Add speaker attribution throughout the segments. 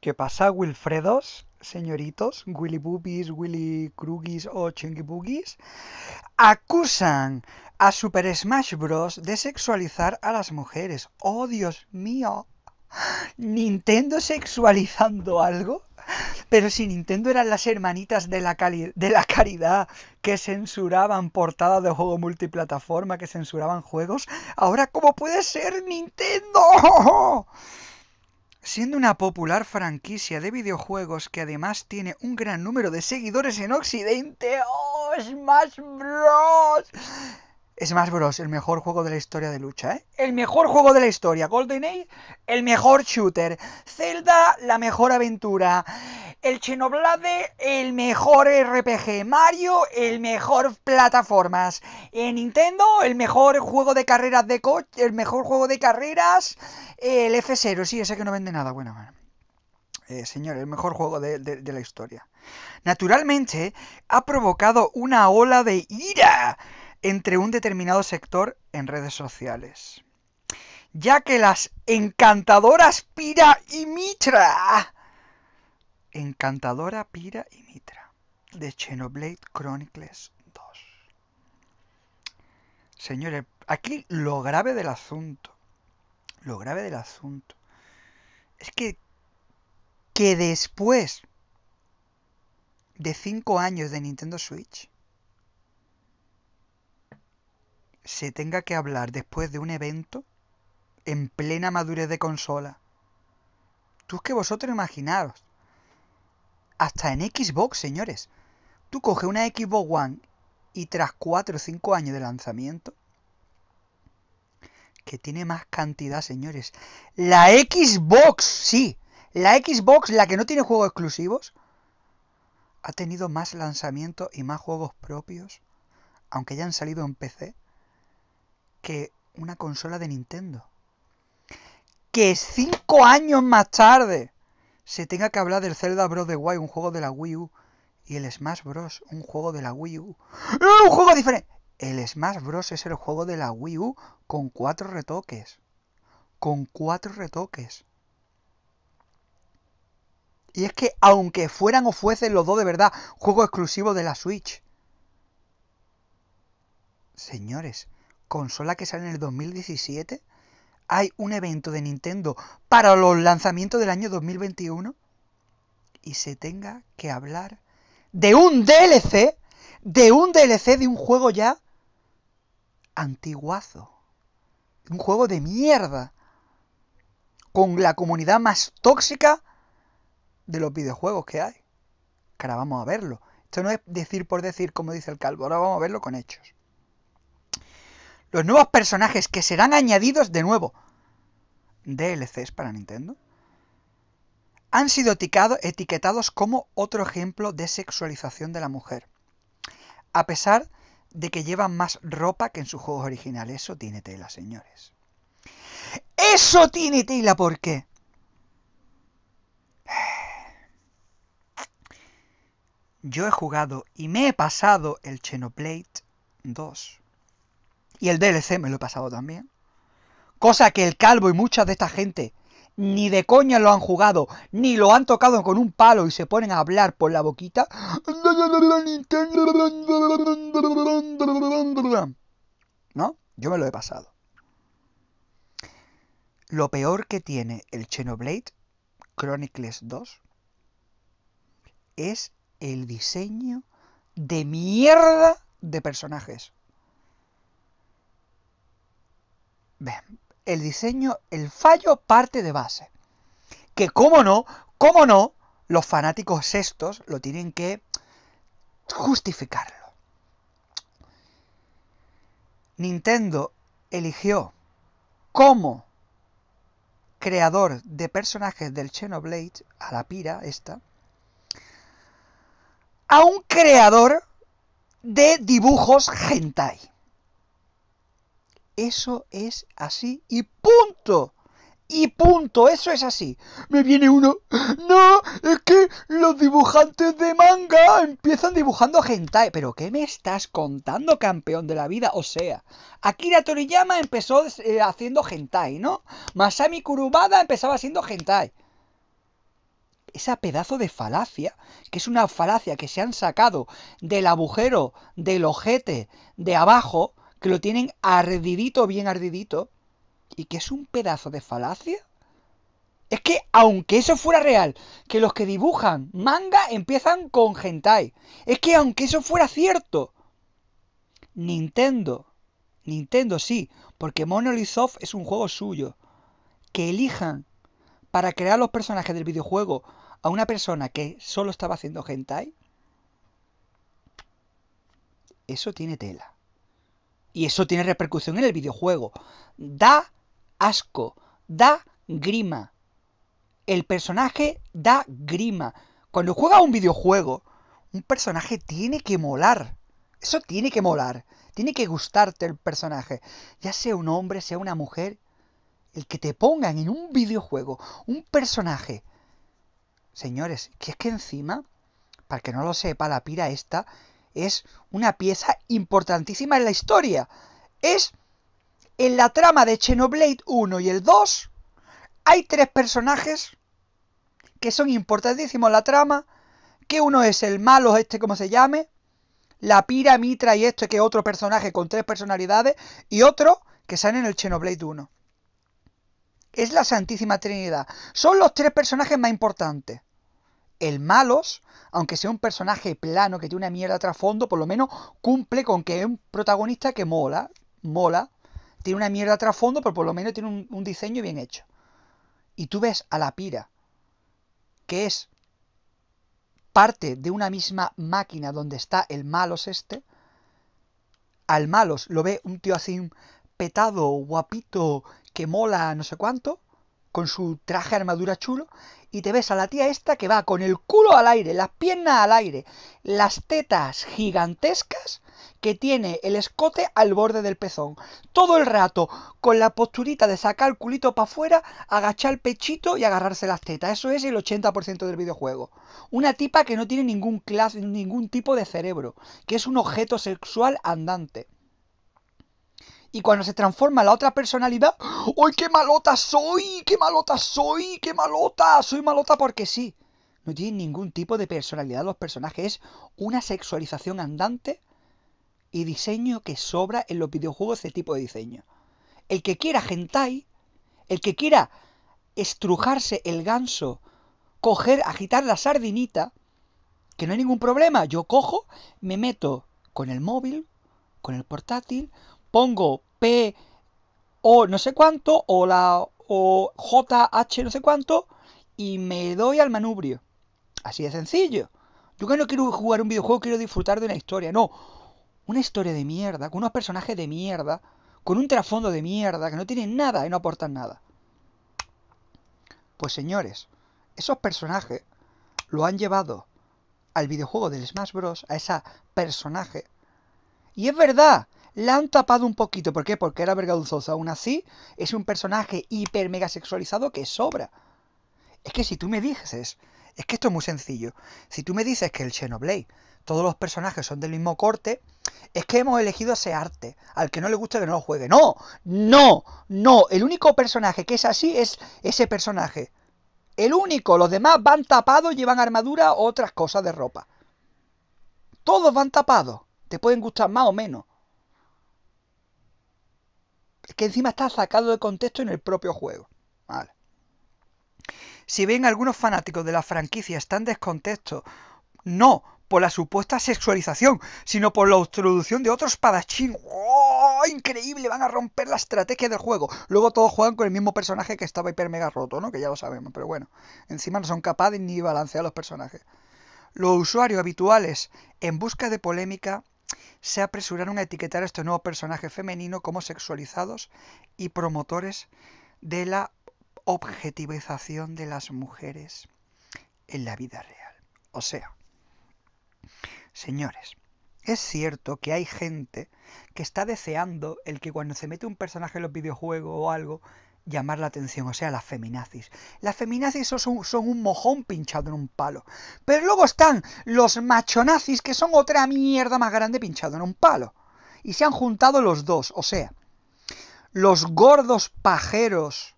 Speaker 1: ¿Qué pasa, Wilfredos? Señoritos, Willy Boobies, Willy Krugis o Chingy Boogies, acusan a Super Smash Bros. de sexualizar a las mujeres. ¡Oh, Dios mío! ¿Nintendo sexualizando algo? Pero si Nintendo eran las hermanitas de la, de la caridad que censuraban portadas de juego multiplataforma, que censuraban juegos, ahora ¿cómo puede ser Nintendo? Siendo una popular franquicia de videojuegos que además tiene un gran número de seguidores en Occidente, ¡Oh, Smash Bros! más, Bros. El mejor juego de la historia de lucha, ¿eh? El mejor juego de la historia. Age, el mejor shooter. Zelda, la mejor aventura. El Chenoblade, el mejor RPG. Mario, el mejor plataformas. En Nintendo, el mejor juego de carreras de coche. El mejor juego de carreras. El F0, sí, ese que no vende nada. Bueno, bueno. Eh, señor, el mejor juego de la historia. Naturalmente, ha provocado una ola de ira entre un determinado sector en redes sociales. Ya que las encantadoras Pira y Mitra. Encantadora Pira y Mitra. De Xenoblade Chronicles 2. Señores, aquí lo grave del asunto. Lo grave del asunto. Es que. Que después de 5 años de Nintendo Switch, se tenga que hablar después de un evento en plena madurez de consola. Tú es que vosotros imaginaros. Hasta en Xbox, señores. Tú coge una Xbox One y tras 4 o 5 años de lanzamiento, que tiene más cantidad, señores. La Xbox, sí. La Xbox, la que no tiene juegos exclusivos, ha tenido más lanzamientos y más juegos propios, aunque ya han salido en PC, que una consola de Nintendo. Que cinco años más tarde se tenga que hablar del Zelda Bros. de Wii, un juego de la Wii U, y el Smash Bros., un juego de la Wii U. ¡Eh, ¡Un juego diferente! El Smash Bros. es el juego de la Wii U con cuatro retoques. Con cuatro retoques. Y es que aunque fueran o fuesen los dos de verdad juego exclusivo de la Switch. Señores, consola que sale en el 2017, hay un evento de Nintendo para los lanzamientos del año 2021 y se tenga que hablar de un DLC, de un DLC de un juego ya antiguazo. Un juego de mierda. Con la comunidad más tóxica de los videojuegos que hay. Que ahora vamos a verlo. Esto no es decir por decir, como dice el calvo, ahora vamos a verlo con hechos los nuevos personajes que serán añadidos de nuevo. DLCs para Nintendo. Han sido etiquetados como otro ejemplo de sexualización de la mujer. A pesar de que llevan más ropa que en sus juegos originales. Eso tiene tela, señores. Eso tiene tela, ¿por qué? Yo he jugado y me he pasado el Chenoplate 2 y el DLC me lo he pasado también. Cosa que el calvo y mucha de esta gente ni de coña lo han jugado, ni lo han tocado con un palo y se ponen a hablar por la boquita. ¿No? Yo me lo he pasado. Lo peor que tiene el Chenoblade Chronicles 2 es el diseño de mierda de personajes. el diseño, el fallo parte de base. Que cómo no, cómo no, los fanáticos estos lo tienen que justificarlo. Nintendo eligió como creador de personajes del Xenoblade, a la pira esta, a un creador de dibujos hentai. Eso es así y punto. Y punto, eso es así. Me viene uno. No, es que los dibujantes de manga empiezan dibujando hentai. ¿Pero qué me estás contando, campeón de la vida? O sea, Akira Toriyama empezó eh, haciendo hentai, ¿no? Masami Kurubada empezaba haciendo hentai esa pedazo de falacia, que es una falacia que se han sacado del agujero del ojete de abajo, que lo tienen ardidito, bien ardidito, y que es un pedazo de falacia. Es que, aunque eso fuera real, que los que dibujan manga empiezan con hentai. Es que, aunque eso fuera cierto, Nintendo, Nintendo sí, porque Monolith Soft es un juego suyo. Que elijan para crear los personajes del videojuego a una persona que solo estaba haciendo hentai, eso tiene tela. Y eso tiene repercusión en el videojuego. Da asco, da grima. El personaje da grima. Cuando juega un videojuego, un personaje tiene que molar. Eso tiene que molar. Tiene que gustarte el personaje. Ya sea un hombre, sea una mujer. El que te pongan en un videojuego un personaje. Señores, que es que encima, para que no lo sepa, la pira esta es una pieza importantísima en la historia. Es en la trama de Xenoblade 1 y el 2 hay tres personajes que son importantísimos en la trama, que uno es el malo este como se llame, la pira, y este que es otro personaje con tres personalidades y otro que sale en el Xenoblade 1. Es la Santísima Trinidad. Son los tres personajes más importantes el malos, aunque sea un personaje plano que tiene una mierda trasfondo, por lo menos cumple con que es un protagonista que mola, mola, tiene una mierda trasfondo, pero por lo menos tiene un, diseño bien hecho. Y tú ves a la pira, que es parte de una misma máquina donde está el malos este, al malos lo ve un tío así petado, guapito, que mola no sé cuánto, con su traje armadura chulo y te ves a la tía esta que va con el culo al aire, las piernas al aire, las tetas gigantescas que tiene el escote al borde del pezón. Todo el rato con la posturita de sacar el culito para afuera, agachar el pechito y agarrarse las tetas. Eso es el 80% del videojuego. Una tipa que no tiene ningún, clase, ningún tipo de cerebro, que es un objeto sexual andante. Y cuando se transforma la otra personalidad, ¡ay, qué malota soy! ¡Qué malota soy! ¡Qué malota! Soy malota porque sí. No tienen ningún tipo de personalidad los personajes. Es una sexualización andante y diseño que sobra en los videojuegos este tipo de diseño. El que quiera hentai, el que quiera estrujarse el ganso, coger, agitar la sardinita, que no hay ningún problema. Yo cojo, me meto con el móvil, con el portátil, pongo P o no sé cuánto o la o JH no sé cuánto y me doy al manubrio. Así de sencillo. Yo que no quiero jugar un videojuego, quiero disfrutar de una historia. No, una historia de mierda, con unos personajes de mierda, con un trasfondo de mierda, que no tienen nada y no aportan nada. Pues señores, esos personajes lo han llevado al videojuego del Smash Bros. a ese personaje. Y es verdad la han tapado un poquito. ¿Por qué? Porque era vergonzoso. Aún así, es un personaje hiper mega sexualizado que sobra. Es que si tú me dices, es que esto es muy sencillo. Si tú me dices que el Xenoblade, todos los personajes son del mismo corte, es que hemos elegido ese arte. Al que no le gusta que no lo juegue. ¡No! ¡No! ¡No! El único personaje que es así es ese personaje. El único. Los demás van tapados, llevan armadura o otras cosas de ropa. Todos van tapados. Te pueden gustar más o menos que encima está sacado de contexto en el propio juego. Si bien algunos fanáticos de la franquicia están descontexto, no por la supuesta sexualización, sino por la introducción de otros espadachín. ¡Oh, increíble! Van a romper la estrategia del juego. Luego todos juegan con el mismo personaje que estaba hiper mega roto, ¿no? Que ya lo sabemos, pero bueno. Encima no son capaces ni balancear los personajes. Los usuarios habituales en busca de polémica se apresuraron a etiquetar a este nuevo personaje femenino como sexualizados y promotores de la objetivización de las mujeres en la vida real. O sea, señores, es cierto que hay gente que está deseando el que cuando se mete un personaje en los videojuegos o algo, llamar la atención, o sea, las feminazis. Las feminazis son, un mojón pinchado en un palo. Pero luego están los machonazis, que son otra mierda más grande pinchado en un palo. Y se han juntado los dos, o sea, los gordos pajeros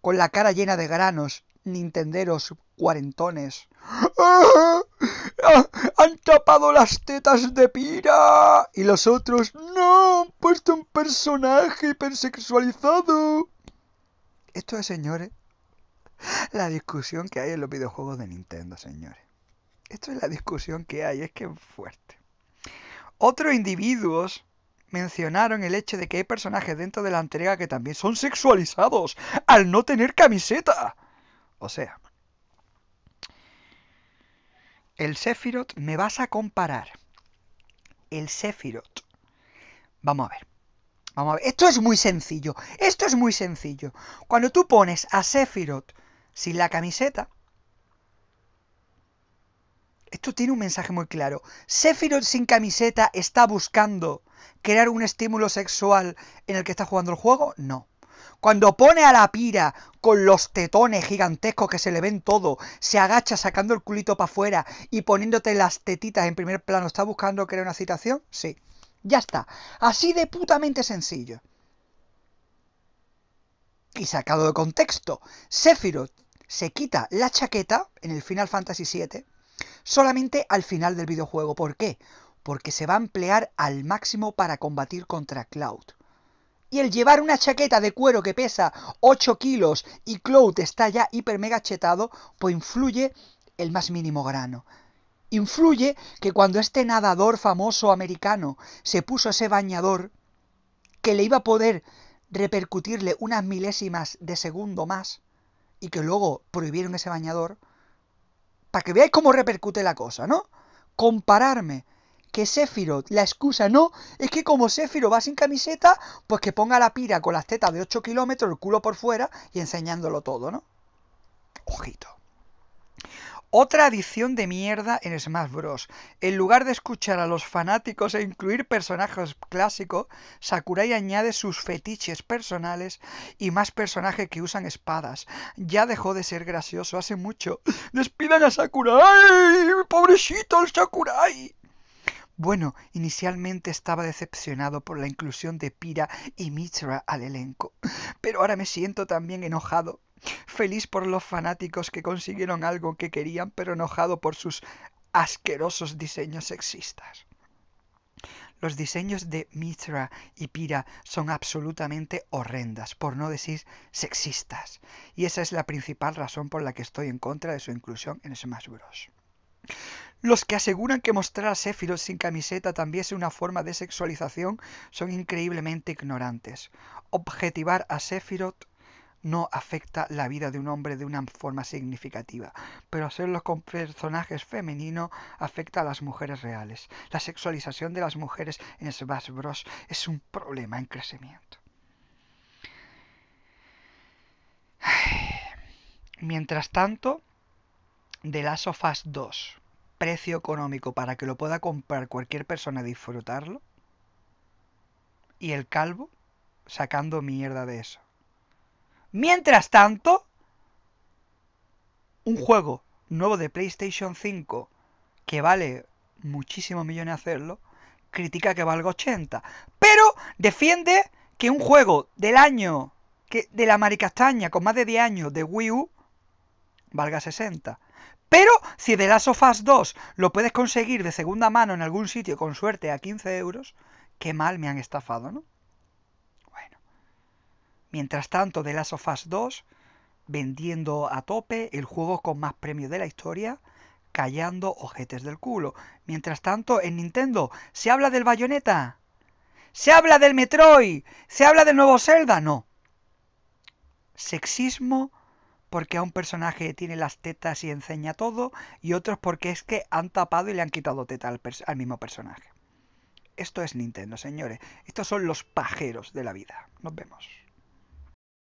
Speaker 1: con la cara llena de granos, nintenderos, cuarentones. ¡Ah! ¡Ah! ¡Han tapado las tetas de pira! Y los otros, ¡no! ¡Han puesto un personaje hipersexualizado! Esto es, señores, la discusión que hay en los videojuegos de Nintendo, señores. Esto es la discusión que hay, es que es fuerte. Otros individuos mencionaron el hecho de que hay personajes dentro de la entrega que también son sexualizados al no tener camiseta. O sea, el Sephiroth me vas a comparar. El Sephiroth. Vamos a ver. Vamos a ver, esto es muy sencillo, esto es muy sencillo. Cuando tú pones a Sephiroth sin la camiseta, esto tiene un mensaje muy claro. Sephiroth sin camiseta está buscando crear un estímulo sexual en el que está jugando el juego? No. Cuando pone a la pira con los tetones gigantescos que se le ven todo, se agacha sacando el culito para afuera y poniéndote las tetitas en primer plano, ¿está buscando crear una citación? Sí. Ya está. Así de putamente sencillo. Y sacado de contexto, Sephiroth se quita la chaqueta en el Final Fantasy VII solamente al final del videojuego. ¿Por qué? Porque se va a emplear al máximo para combatir contra Cloud. Y el llevar una chaqueta de cuero que pesa 8 kilos y Cloud está ya hiper mega chetado, pues influye el más mínimo grano influye que cuando este nadador famoso americano se puso ese bañador, que le iba a poder repercutirle unas milésimas de segundo más, y que luego prohibieron ese bañador, para que veáis cómo repercute la cosa, ¿no? Compararme que Sefiro, la excusa no, es que como Sefiro va sin camiseta, pues que ponga la pira con las tetas de 8 kilómetros, el culo por fuera y enseñándolo todo, ¿no? Ojito. Otra adición de mierda en Smash Bros. En lugar de escuchar a los fanáticos e incluir personajes clásicos, Sakurai añade sus fetiches personales y más personajes que usan espadas. Ya dejó de ser gracioso hace mucho. ¡Despidan a Sakurai! ¡Pobrecito el Sakurai! Bueno, inicialmente estaba decepcionado por la inclusión de Pira y Mitra al elenco, pero ahora me siento también enojado feliz por los fanáticos que consiguieron algo que querían, pero enojado por sus asquerosos diseños sexistas. Los diseños de Mitra y Pira son absolutamente horrendas, por no decir sexistas, y esa es la principal razón por la que estoy en contra de su inclusión en Smash Bros. Los que aseguran que mostrar a Sephiroth sin camiseta también es una forma de sexualización son increíblemente ignorantes. Objetivar a Sephiroth no afecta la vida de un hombre de una forma significativa, pero hacerlo con personajes femeninos afecta a las mujeres reales. La sexualización de las mujeres en Smash Bros. es un problema en crecimiento. Mientras tanto, de Last of Us 2, precio económico para que lo pueda comprar cualquier persona y disfrutarlo, y el calvo sacando mierda de eso. Mientras tanto, un juego nuevo de PlayStation 5 que vale muchísimos millones hacerlo, critica que valga 80, pero defiende que un juego del año que de la maricastaña con más de 10 años de Wii U valga 60. Pero si The Last of Us 2 lo puedes conseguir de segunda mano en algún sitio con suerte a 15 euros, qué mal me han estafado, ¿no? Mientras tanto, de Last of Us 2, vendiendo a tope el juego con más premios de la historia, callando ojetes del culo. Mientras tanto, en Nintendo, ¿se habla del Bayonetta? ¿Se habla del Metroid? ¿Se habla del nuevo Zelda? No. Sexismo porque a un personaje tiene las tetas y enseña todo, y otros porque es que han tapado y le han quitado teta al mismo personaje. Esto es Nintendo, señores. Estos son los pajeros de la vida. Nos vemos.